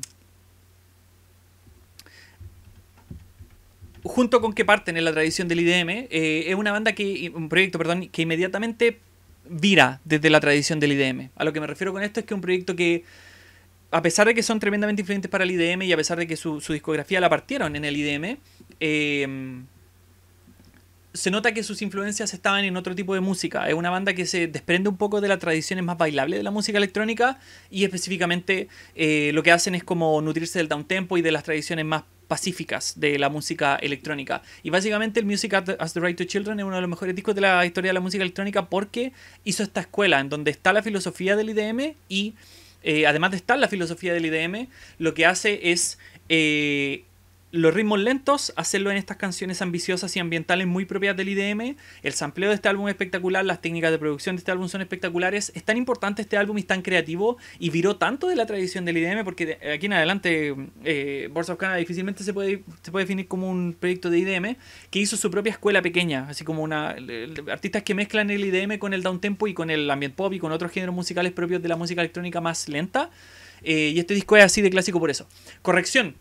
junto con que parten en la tradición del IDM, eh, es una banda que, un proyecto, perdón, que inmediatamente vira desde la tradición del IDM. A lo que me refiero con esto es que un proyecto que, a pesar de que son tremendamente influyentes para el IDM y a pesar de que su, discografía la partieron en el IDM, eh, em, se nota que sus influencias estaban en otro tipo de música. Es una banda que se desprende un poco de las tradiciones más bailables de la música electrónica y específicamente eh, lo que hacen es como nutrirse del downtempo y de las tradiciones más pacíficas de la música electrónica. Y básicamente el Music as the Right to Children es uno de los mejores discos de la historia de la música electrónica porque hizo esta escuela en donde está la filosofía del IDM y eh, además de estar la filosofía del IDM, lo que hace es... Eh, los ritmos lentos, hacerlo en estas canciones ambiciosas y ambientales muy propias del IDM. El sampleo de este álbum es espectacular, las técnicas de producción de este álbum son espectaculares. Es tan importante este álbum y es tan creativo y viró tanto de la tradición del IDM porque aquí en adelante eh, of Canada difícilmente se puede, se puede definir como un proyecto de IDM que hizo su propia escuela pequeña, así como una artistas que mezclan el IDM con el downtempo y con el ambient pop y con otros géneros musicales propios de la música electrónica más lenta. Eh, y este disco es así de clásico por eso. Corrección,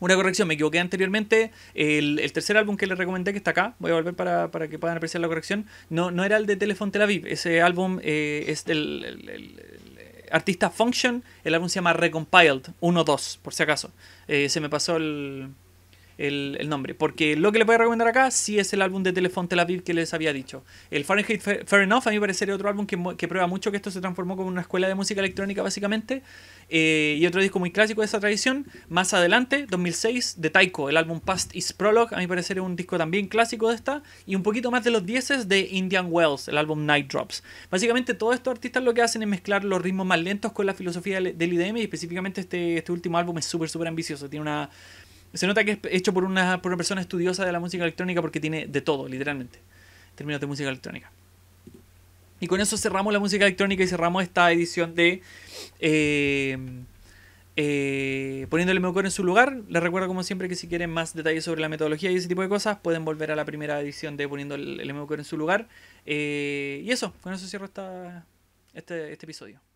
una corrección, me equivoqué anteriormente. El, tercer álbum que les recomendé, que está acá, voy a volver para, que puedan apreciar la corrección, no, no era el de Telefón Tel Aviv. Ese álbum eh, es del el, artista Function. El álbum se llama Recompiled 1-2, por si acaso. Eh, se me pasó el, el, nombre. Porque lo que les voy a recomendar acá sí es el álbum de Telefón Tel que les había dicho. El Fahrenheit Fair Enough a mí me parecería otro álbum que, prueba mucho que esto se transformó como una escuela de música electrónica básicamente. Eh, y otro disco muy clásico de esa tradición. Más adelante, 2006, de Taiko, el álbum Past is Prologue. A mí me es un disco también clásico de esta. Y un poquito más de los dieces de Indian Wells, el álbum Night Drops. Básicamente todos estos artistas lo que hacen es mezclar los ritmos más lentos con la filosofía del IDM y específicamente este, este último álbum es súper, súper ambicioso. Tiene una se nota que es hecho por una, persona estudiosa de la música electrónica porque tiene de todo, literalmente. Términos de música electrónica. Y con eso cerramos la música electrónica y cerramos esta edición de poniendo eh, el eh, Poniéndole en su lugar. Les recuerdo como siempre que si quieren más detalles sobre la metodología y ese tipo de cosas, pueden volver a la primera edición de poniendo el mejor en su lugar. Eh, y eso, con eso cierro esta, este, este episodio.